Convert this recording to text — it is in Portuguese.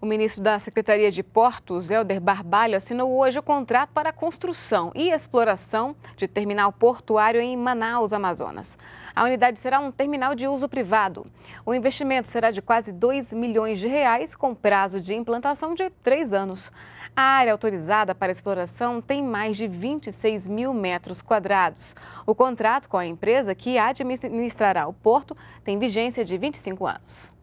O ministro da Secretaria de Portos, Helder Barbalho, assinou hoje o contrato para a construção e exploração de terminal portuário em Manaus, Amazonas. A unidade será um terminal de uso privado. O investimento será de quase 2 milhões de reais, com prazo de implantação de três anos. A área autorizada para exploração tem mais de 26 mil metros quadrados. O contrato com a empresa que administrará o porto tem vigência de 25 anos.